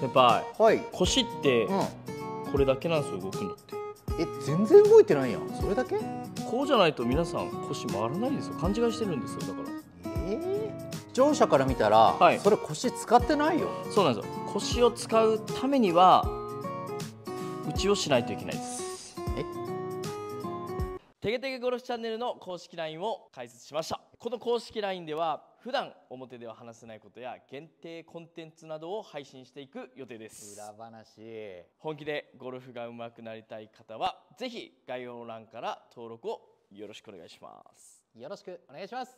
先輩、はい、腰ってこれだけなんですよ動くのって、え全然動いてないやんそれだけこうじゃないと皆さん腰回らないですよ勘違いしてるんですよだからええー、乗車から見たら、はい、それ腰使ってないよそうなんですよ腰を使うためには打ちをしないといけないですえてゲてゲゴルフチャンネルの公式 LINE を開設しましたこの公式 LINE では普段表では話せないことや限定コンテンツなどを配信していく予定です裏話本気でゴルフが上手くなりたい方はぜひ概要欄から登録をよろしくお願いしますよろしくお願いします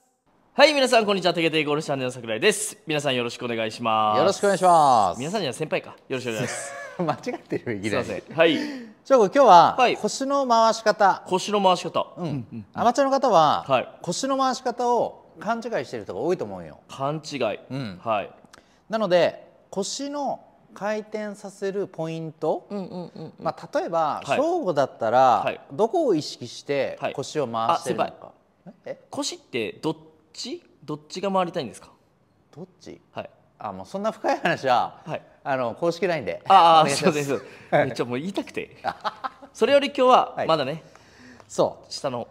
はい、皆さん、こんにちは。テケテケゴルフチャンネルの桜井です。皆さん、よろしくお願いします。よろしくお願いします。皆さんには先輩か。よろしくお願いします。間違ってるいきなり。すみません。はい。し今日は、はい、腰の回し方。腰の回し方。うん。うん、アマチュアの方は、はい、腰の回し方を勘違いしてる人が多いと思うよ勘違い、うん、はいなので腰の回転させるポイント、うんうんうん、まあ、例えば、はい、正午だったら、はい、どこを意識して腰を回してるのか、え腰ってどっちどっちが回りたいんですかどっち、はい、あもうそんな深い話は、はい、あの公式 l i n でああそうです ちょっともう言いたくて それより今日はまだね、はい、そう下の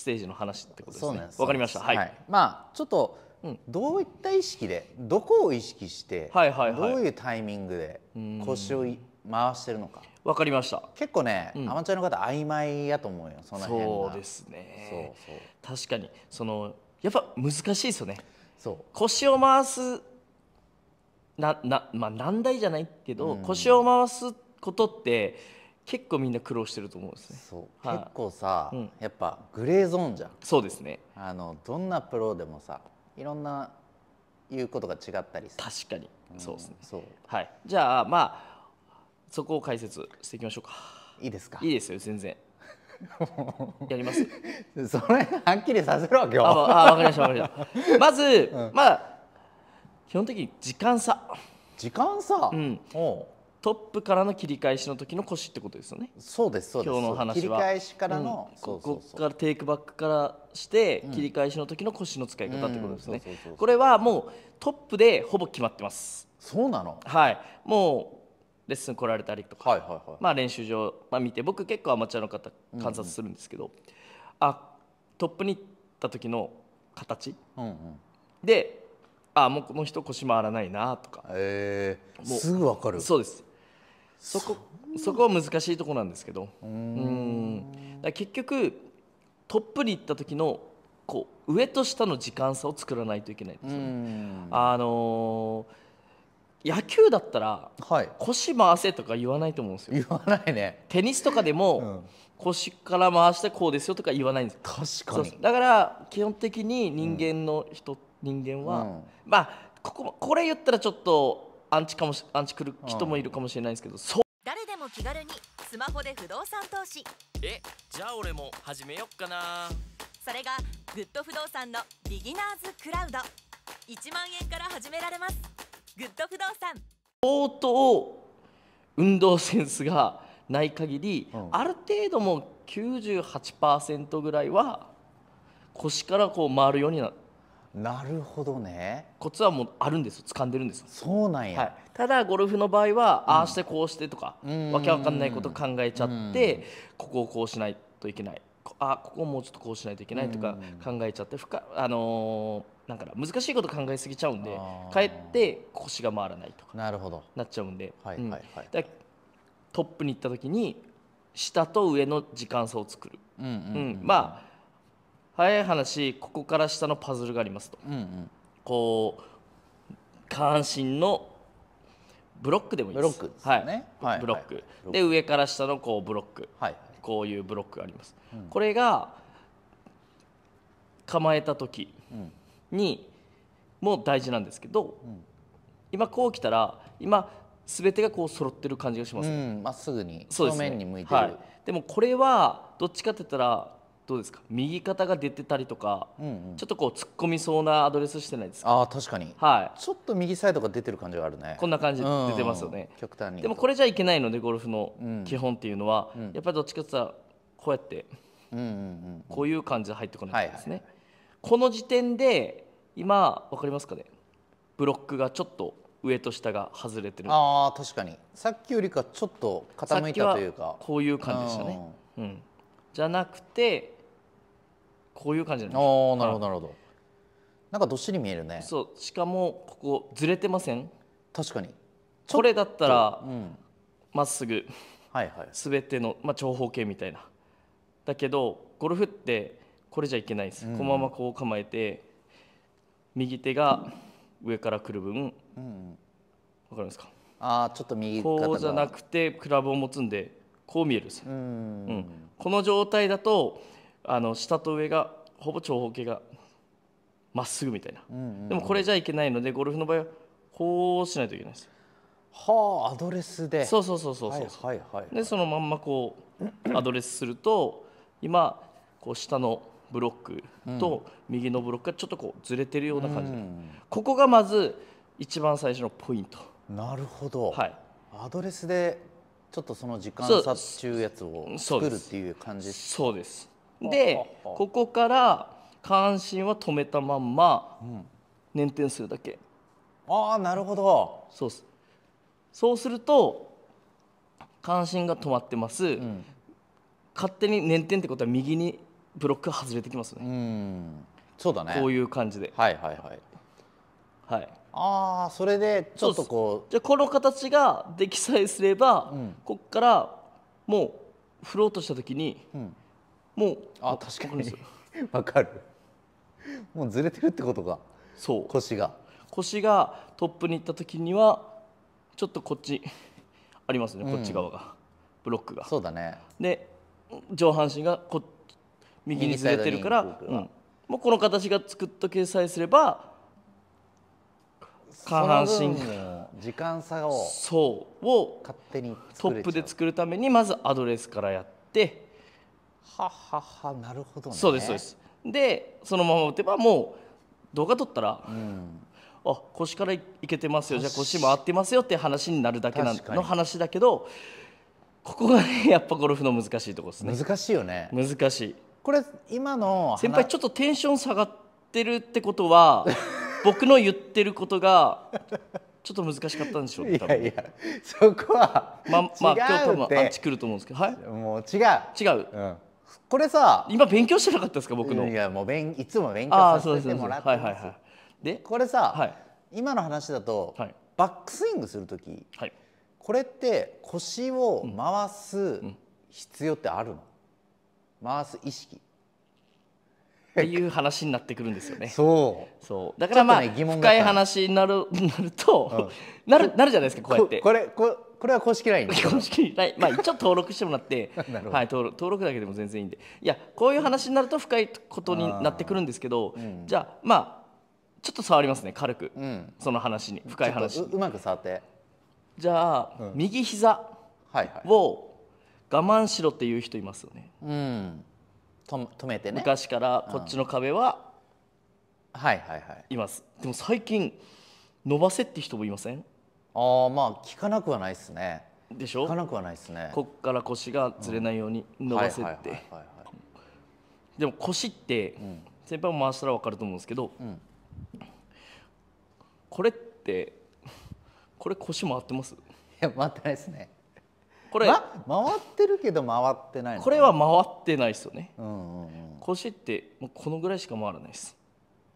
ステージの話ってことですね。わかりました。はい。まあちょっとうん、どういった意識でどこを意識して、はいはいはい、どういうタイミングで腰を回してるのか。わかりました。結構ね、アマチュアの方曖昧やと思うよ。その辺そうですね。そうそう。確かにそのやっぱ難しいですよね。そう。腰を回すななまあ難題じゃないけど、腰を回すことって。結構みんな苦労してると思うんですねそう、はい、結構さ、うん、やっぱグレーゾーンじゃんそうですねあのどんなプロでもさいろんな言うことが違ったり確かに、うん、そうですねそう、はい、じゃあまあそこを解説していきましょうかいいですかいいですよ全然 やりますそれはっきりさせろ今日ああ分かりました分かりました まず、うん、まあ基本的に時間差時間差、うん、トップからの切り返しの時の腰ってことですよねそうですそうです今日の話は切り返しからの、うん、ここからテイクバックからして切り返しの時の腰の使い方ってことですねこれはもうトップでほぼ決まってますそうなのはいもうレッスン来られたりとか、はいはいはい、まあ、練習場、まあ、見て僕結構アマチュアの方観察するんですけど、うんうん、あトップに行った時の形、うんうん、であもうこの人腰回らないなとか、えー、すぐ分かるそうですそこそこは難しいところなんですけどうんだ結局トップに行った時のこう上と下の時間差を作らないといけないですよね。あのー、野球だったら、はい、腰回せとか言わないと思うんですよ言わないねテニスとかでも、うん、腰から回してこうですよとか言わないんです確かにだから基本的に人間の人、うん、人間は、うん、まあこここれ言ったらちょっとアンチかもしアンチくる人もいるかもしれないですけどそう誰でも気軽にスマホで不動産投資えじゃあ俺も始めよっかなそれがグッド不動産のビギナーズクラウド1万円から始められますグッド不動産相当運動センスがない限り、うん、ある程度も98%ぐらいは腰からこう回るようにななるほどねコツはもうあるんです掴んでるんですそうなんや、はい、ただゴルフの場合は、うん、ああしてこうしてとか、うん、わけわかんないこと考えちゃって、うん、ここをこうしないといけないあここをもうちょっとこうしないといけないとか考えちゃって深あのー、なんか難しいこと考えすぎちゃうんでかえって腰が回らないとかなるほどなっちゃうんで、はいはいはいトップに行った時に下と上の時間差を作る、うんうんまあ早い話ここから下のパズルがありますと、うんうん、こう下半身のブロックでもいいですブロックですね、はい、ブロック、はいはい、で上から下のこうブロック、はい、こういうブロックがあります、うん、これが構えた時に、うも大事なんですけど、うん、今こう来たら今全てがこう揃ってる感じがしますま、ね、っすぐに正面に向いてる、はい、でもこれはどっちかって言ったらどうですか右肩が出てたりとか、うんうん、ちょっとこう突っ込みそうなアドレスしてないですかあ確かに、はい、ちょっと右サイドが出てる感じがあるねこんな感じで出てますよね、極端にでもこれじゃいけないのでゴルフの基本っていうのは、うん、やっぱりどっちかっていうとこうやって、うんうんうん、こういう感じで入ってこないですね、はいはい、この時点で今分かりますかねブロックがちょっと上と下が外れてるあ確かにさっきよりかちょっと傾いたというかこういう感じでしたね、うん、じゃなくてこういう感じなんですああなるほどなるほどなんかどっしり見えるねそうしかもここずれてません確かにこれだったらま、っすぐ、はいはい、全ての、まあ、長方形みたいなだけどゴルフってこれじゃいけないです、うん、このままこう構えて右手が上からくる分、うん、分かるんですかああちょっと右こうじゃなくてクラブを持つんでこう見えるんです、うん、うん、この状態だとあの下と上がほぼ長方形がまっすぐみたいな、でもこれじゃいけないのでゴルフの場合はこうしないといけないですはあアドレスでそうそうそうそうそう、はいはいはい、でそのまんまこう アドレスすると今こう下のブロックと右のブロックがちょっとこうずれてるような感じ、うん、ここがまず一番最初のポイントなるほど、はい、アドレスでちょっとその時間差っていうやつを作るっていう感じそうですでここから関心は止めたまんま捻転するだけ、うん、ああなるほどそうすそうすると関心が止まってます、うん、勝手に捻転ってことは右にブロックが外れてきますねうんそうだねこういう感じではいはいはいはいああそれでちょっとこうじゃこの形ができさえすれば、うん、こっからもう振ろうとした時に、うんもうあ確かに わかるもうずれてるってことかそう腰が腰がトップにいった時にはちょっとこっちありますね、こっち側がブロックがそうだねで上半身がこ右にずれてるから、うん、もうこの形が作っとけさえすれば下半身時間差をそうを勝手にトップで作るためにまずアドレスからやってはははなるほど、ね、そうですそうですでそのまま打てばもう動画撮ったら、うん、あ腰からいけてますよじゃあ腰回ってますよって話になるだけなの話だけどここがね やっぱゴルフの難しいとこですね難しいよね難しいこれ今の先輩ちょっとテンション下がってるってことは 僕の言ってることがちょっと難しかったんでしょう、ね、多分いやいやそこはまあまあ今日多分アンチくると思うんですけどはいもう違う違う、うんこれさ今勉強してなかったですか僕のいやもういつも勉強させてもらってますはいはいはい、でこれさ、はい、今の話だと、はい、バックスイングする時、はい、これって腰を回す必要ってあるの、うん、回す意識っていう話になってくるんですよね。そうそうだからまあ、ね、疑問深い話になる なると、うん、なるなるじゃないですかこうやって。これここれは公式 LINE 公式 LINE まあ一応登録してもらって はい、登録登録だけでも全然いいんでいやこういう話になると深いことになってくるんですけど、うん、じゃあまあちょっと触りますね軽く、うん、その話に深い話うまく触ってじゃあ、うん、右膝を我慢しろっていう人いますよね、うん止めてね昔からこっちの壁は、はいはいはいいますでも最近伸ばせって人もいませんああまあ効かなくはないですねでしょ効かなくはないですねこっから腰がずれないように伸ばせってでも腰って、うん、先輩も回したら分かると思うんですけど、うん、これってこれ腰回ってますいや回ってないですねこれ、ま、回ってるけど回ってない、ね、これは回ってないですよね、うんうんうん、腰ってもうこのぐらいしか回らないです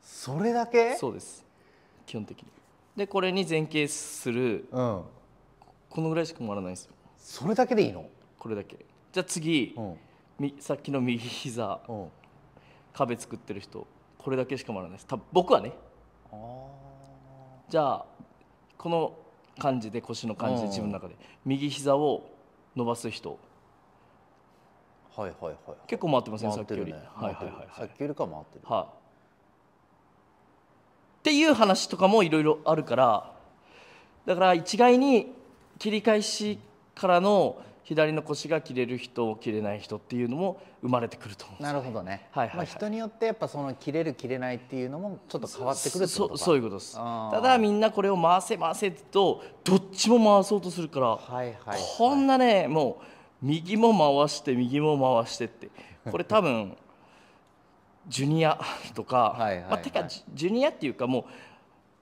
それだけそうです基本的にでこれに前傾する、うん、このぐらいしか回らないですよそれだけでいいのこれだけじゃあ次、うん、さっきの右膝、うん、壁作ってる人これだけしか回らないです多分僕はねじゃあこの感じで腰の感じで自分の中で、右膝を伸ばす人はいはいはい、はい、結構回ってません、ね、さっきより、ね、はいはいはい、はい、さっきよりか回ってるはいっていう話とかもいろいろあるからだから一概に切り返しからの左の腰が切れる人切れない人っていうのも生まれてくると思う、んなるほどね、はい、はい、人によってやっぱその切れる切れないっていうのもちょっと変わってくるってことそういうことですただみんなこれを回せ回せとどっちも回そうとするから、はいはい、こんなねもう右も回して右も回してってこれ多分ジュニアとか、はいはいはい、まあ、てかジュニアっていうかもう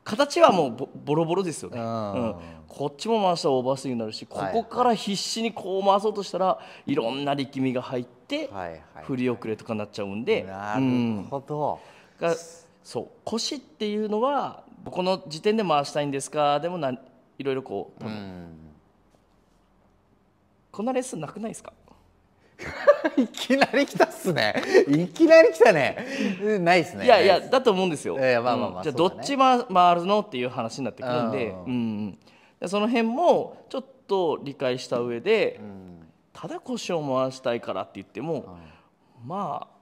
形はもうボロボロですよね、うん、こっちも回したらオーバースイングになるしここから必死にこう回そうとしたらいろんな力みが入って振り遅れとかになっちゃうんで、うん、なるほど、がそう腰っていうのはこの時点で回したいんですかでもないろいろこう、うこんなレッスンなくないですか いきなり来たっすね。いきなり来たね。ないっすね。いやいや、だと思うんですよ。えー、まあまあまあ、うん、じゃあ、どっちま、回るのっていう話になってくるんで、うん、うん、その辺もちょっと理解した上で、うん、ただ腰を回したいからって言っても、まあ、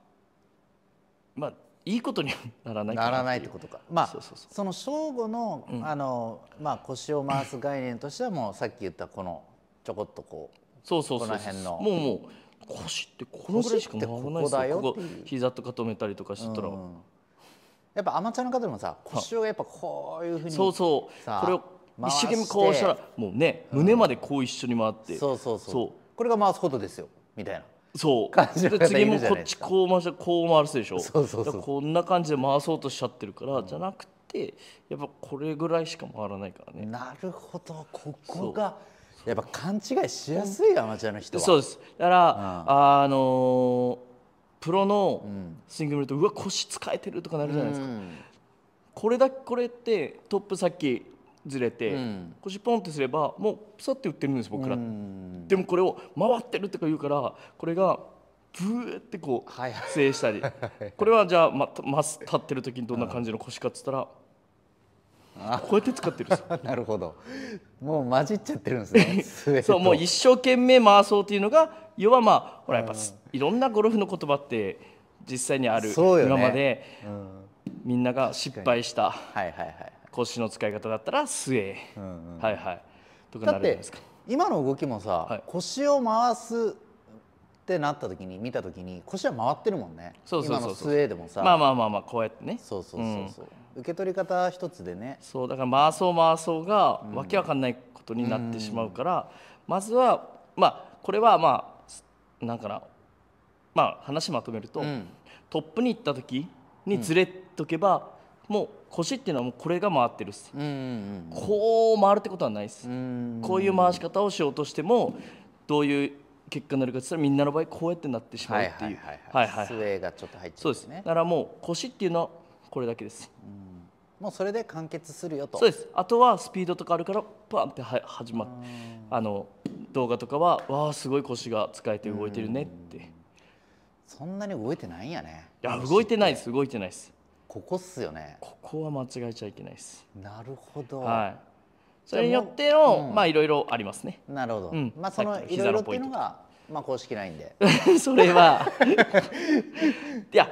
まあ、いいことにならないならないってことか。まあ、そうそうそうその正午の、あの、まあ、腰を回す概念としては、もうさっき言ったこのちょこっとこう。そうそうそうそう。この辺の。もうもう。腰ってこのぐらいしか回らないですよここ膝とか止めたりとかしてたら、うん、やっぱアマチュアの方でもさ腰をやっぱこういうふうにそうそうこれを一生懸命こうしたらもうね、胸までこう一緒に回ってそうそうそうこれが回すことですよみたいなそう次もこっちこう回してこう回すでしょ そうそうそうこんな感じで回そうとしちゃってるから、うん、じゃなくてやっぱこれぐらいしか回らないからねなるほどここがやっぱ勘違いしやすいアマチュアの人はそうですだから、うん、あのプロのスイング見ると、うわ腰使えてるとかなるじゃないですか、うん、これだこれってトップさっきずれて、うん、腰ポンってすればもうプサって打ってるんです僕ら、でもこれを回ってるとか言うからこれがブーってこう制したり、はいこれはじゃあまま立ってる時にどんな感じの腰かっつったら、こうやって使ってる なるほどもう混じっちゃってるんですね そうもう一生懸命回そうというのが要はまあほらやっぱ、いろんなゴルフの言葉って実際にある、ね、今まで、うん、みんなが失敗した腰の使い方だったら末、うんうん、はいはいとかなるじゃないですか今の動きもさ、はい、腰を回すってなった時に見た時に腰は回ってるもんねそうそうそうそう今のスウもさまあまあまあまあこうやってねそうそうそうそう、うん受け取り方一つでねそうだから回そう回そうがわけわかんないことになってしまうから、うん、まずはまあこれはまあなんかなまあ話まとめると、うん、トップに行った時にずれとけば、うん、もう腰っていうのはもうこれが回ってるっす、うんうんうん、こう回るってことはないっす、うんうん、こういう回し方をしようとしてもどういう結果になるかってったらみんなの場合こうやってなってしまうっていうはいはいはいはい、はいはい、がちょっと入っちそうですねだからもう腰っていうのはこれだけです、うん、もうそれで完結するよとそうですあとはスピードとかあるからパンっては始まってあの動画とかはわあすごい腰が使えて動いてるねって、そんなに動いてないんやねいや動いてないです動いてないですここっすよねここは間違えちゃいけないですなるほどはいそれによっての、うん、まあいろいろありますね。なるほど。うん、まあそのいろいろっていうのがまあ公式ラインで。それは いや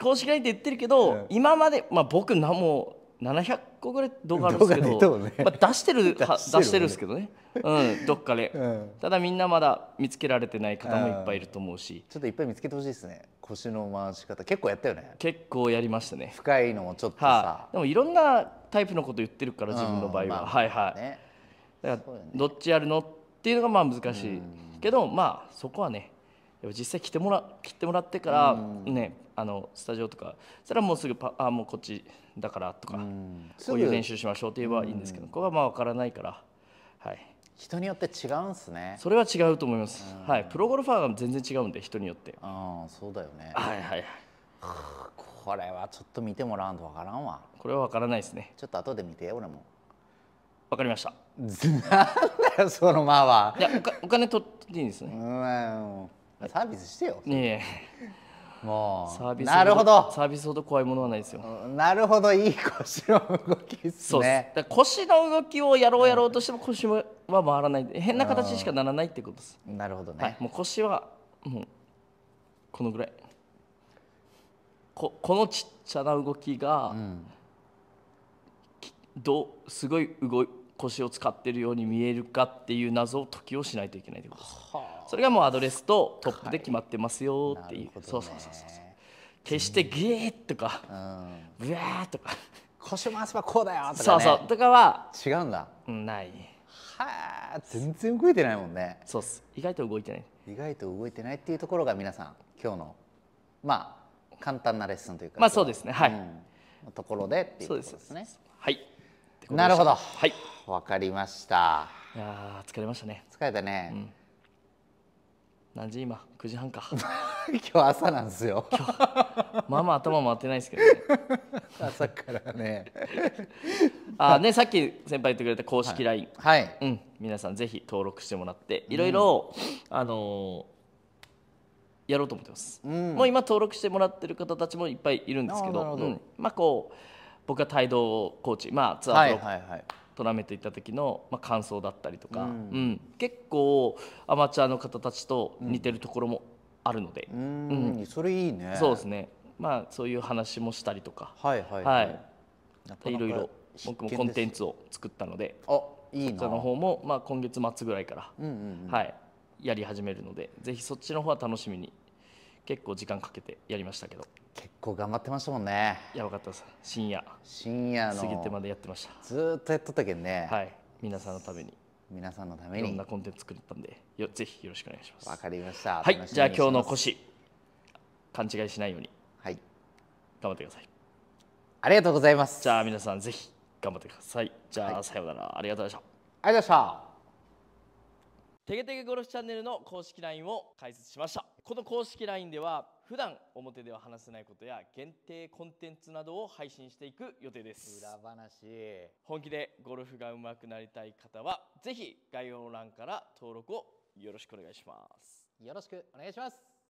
公式 LINE 言ってるけど、うん、今まで、まあ、僕何も700個ぐらい動画あるんですけど、ね、まあ、出してる 出してるんですけどね、うん、どっかで、うん、ただみんなまだ見つけられてない方もいっぱいいると思うし、ちょっといっぱい見つけてほしいですね腰の回し方結構やったよね結構やりましたね深いのもちょっとさ、はあ、でもいろんなタイプのこと言ってるから自分の場合は、まあ、はいはい、ね、だから、どっちやるのっていうのがまあ難しいけどまあそこはねやっぱ実際ってもら切ってもらってからね、あのスタジオとかそれはもうすぐパあもうこっちだからとか、こういう練習しましょうって言えばいいんですけど、ここはまあ分からないから。はい人によって違うんすねそれは違うと思います、はい、プロゴルファーが全然違うんで人によってああそうだよねはいはいはこれはちょっと見てもらわんと分からんわこれは分からないですねちょっと後で見て俺も分かりました なんだよそのまあはいやお金取っていいんですねうんサービスしてよ。ねえ。もうサービスなるほどサービスほど怖いものはないですよ。なるほどいい腰の動きっすそうね。ですだ腰の動きをやろうやろうとしても腰は回らない変な形しかならないってことです。なるほどね。はい、もう腰はもうこのぐらいここのちっちゃな動きが、うんどうすごい動い腰を使ってるように見えるかっていう謎を解きをしないといけないってことです。はそれがもうアドレスとトップで決まってますよっていう、はいね、そうそうそうそう決してゲーとか、うん、ーとか腰回せばこうだよとか、ね、そうそうとかは違うんだないはあ全然動いてないもんねそうっす意外と動いてない意外と動いてないっていうところが皆さん今日のまあ簡単なレッスンというかまあそうですねはい、うん、ところでっていうことですねはいなるほどはいわかりましたいや疲れましたね疲れたね、うん何時今9時半か 今日朝なんですよ今日まあまあ頭回ってないですけどね 朝からね あねさっき先輩言ってくれた公式 LINE、はい、はい、うん、皆さんぜひ登録してもらっていろいろ、あのー、やろうと思ってます、うん、もう今登録してもらってる方たちもいっぱいいるんですけど、うん、まあこう僕は帯同コーチまあツアープロ、はいはいはいトラメット行った時の、まあ、感想だったりとか、うん、うん、結構アマチュアの方たちと似てるところもあるので、うん、うん、それいいねそうですねまあそういう話もしたりとかはいはいはい、はい、ろいろ僕もコンテンツを作ったのであいいなその方も、まあ、今月末ぐらいから、うんうんうん、はい、やり始めるのでぜひそっちの方は楽しみに結構時間かけてやりましたけど結構頑張ってましたもんねやばかったです深夜深夜過ぎてまでやってましたずっとやっとったけんねはい皆さんのために皆さんのためにいろんなコンテンツ作ったんでよぜひよろしくお願いしますわかりましたはいじゃあ今日の腰勘違いしないようにはい頑張ってくださいありがとうございますじゃあ皆さんぜひ頑張ってくださいじゃあ、はい、さようならありがとうございましたありがとうございましたてげてげゴルフチャンネルの公式 LINE を開設しましたこの公式 LINE では普段表では話せないことや限定コンテンツなどを配信していく予定です裏話本気でゴルフが上手くなりたい方はぜひ概要欄から登録をよろしくお願いしますよろしくお願いします